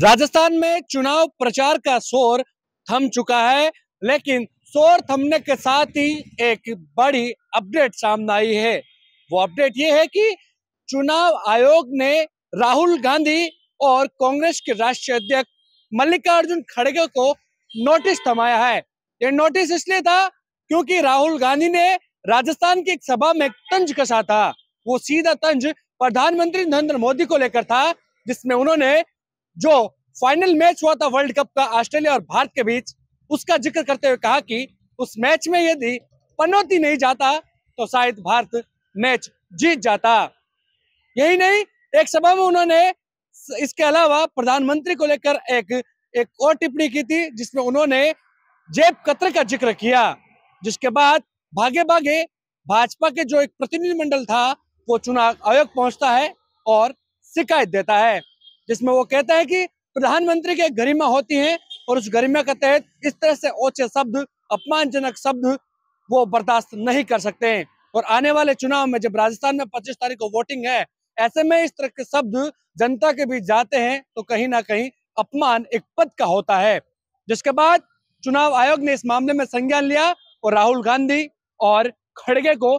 राजस्थान में चुनाव प्रचार का शोर थम चुका है लेकिन शोर थमने के साथ ही एक बड़ी अपडेट सामने आई है वो अपडेट ये है कि चुनाव आयोग ने राहुल गांधी और कांग्रेस के राष्ट्रीय अध्यक्ष मल्लिकार्जुन खड़गे को नोटिस थमाया है ये नोटिस इसलिए था क्योंकि राहुल गांधी ने राजस्थान की एक सभा में तंज कसा था वो सीधा तंज प्रधानमंत्री नरेंद्र मोदी को लेकर था जिसमें उन्होंने जो फाइनल मैच हुआ था वर्ल्ड कप का ऑस्ट्रेलिया और भारत के बीच उसका जिक्र करते हुए कहा कि उस मैच में यदि पनौती नहीं जाता तो शायद भारत मैच जीत जाता यही नहीं एक सभा में उन्होंने इसके अलावा प्रधानमंत्री को लेकर एक एक और टिप्पणी की थी जिसमें उन्होंने जेब कतर का जिक्र किया जिसके बाद भागे भागे भाजपा के जो एक प्रतिनिधिमंडल था वो चुनाव आयोग पहुंचता है और शिकायत देता है जिसमें वो कहता है कि प्रधानमंत्री की एक गरिमा होती है और उस गरिमा के तहत इस तरह से ओछे शब्द अपमानजनक शब्द वो बर्दाश्त नहीं कर सकते हैं और आने वाले चुनाव में जब राजस्थान में पच्चीस तारीख को वोटिंग है ऐसे में इस तरह के शब्द जनता के बीच जाते हैं तो कहीं ना कहीं अपमान एक पद का होता है जिसके बाद चुनाव आयोग ने इस मामले में संज्ञान लिया और राहुल गांधी और खड़गे को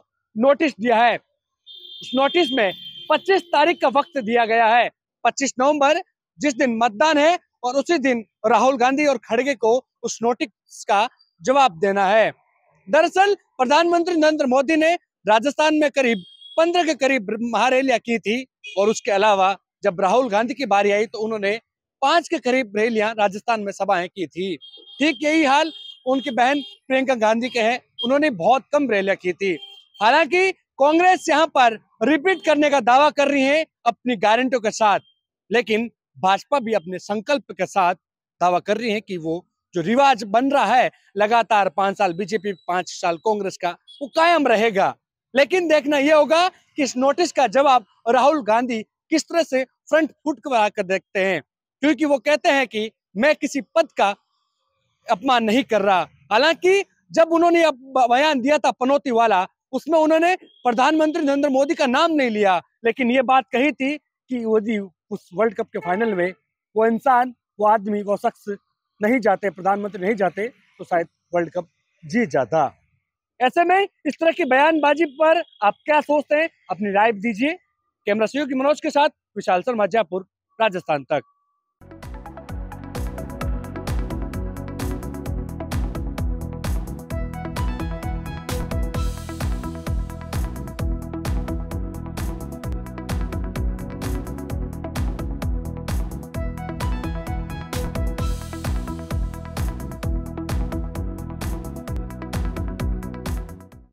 नोटिस दिया है उस नोटिस में 25 तारीख का वक्त दिया गया है 25 नवंबर जिस दिन मतदान है और उसी दिन राहुल गांधी और खड़गे को उस नोटिस का जवाब देना है दरअसल प्रधानमंत्री नरेंद्र मोदी ने राजस्थान में करीब पंद्रह के करीब महारैलियां की थी और उसके अलावा जब राहुल गांधी की बारी आई तो उन्होंने पांच के करीब रैलियां राजस्थान में सभाएं की थी ठीक यही हाल उनकी बहन प्रियंका गांधी के हैं उन्होंने बहुत कम रैलियां की थी हालांकि कांग्रेस यहाँ पर रिपीट करने का दावा कर रही है अपनी गारंटियों के साथ लेकिन भाजपा भी अपने संकल्प के साथ दावा कर रही है कि वो जो रिवाज बन रहा है लगातार पांच साल बीजेपी पांच साल कांग्रेस का वो कायम रहेगा लेकिन देखना यह होगा कि इस नोटिस का जवाब राहुल गांधी किस तरह से फ्रंट फुट कर देखते हैं क्योंकि वो कहते हैं कि मैं किसी पद का अपमान नहीं कर रहा हालांकि जब उन्होंने बयान दिया था पनौती वाला उसमें उन्होंने प्रधानमंत्री नरेंद्र मोदी का नाम नहीं लिया लेकिन ये बात कही थी कि वो उस वर्ल्ड कप के फाइनल में वो इंसान वो आदमी वो शख्स नहीं जाते प्रधानमंत्री नहीं जाते तो शायद वर्ल्ड कप जीत जाता ऐसे में इस तरह की बयानबाजी पर आप क्या सोचते हैं अपनी राय दीजिए कैमरा सहयोगी मनोज के साथ विशाल शर्मा जयपुर राजस्थान तक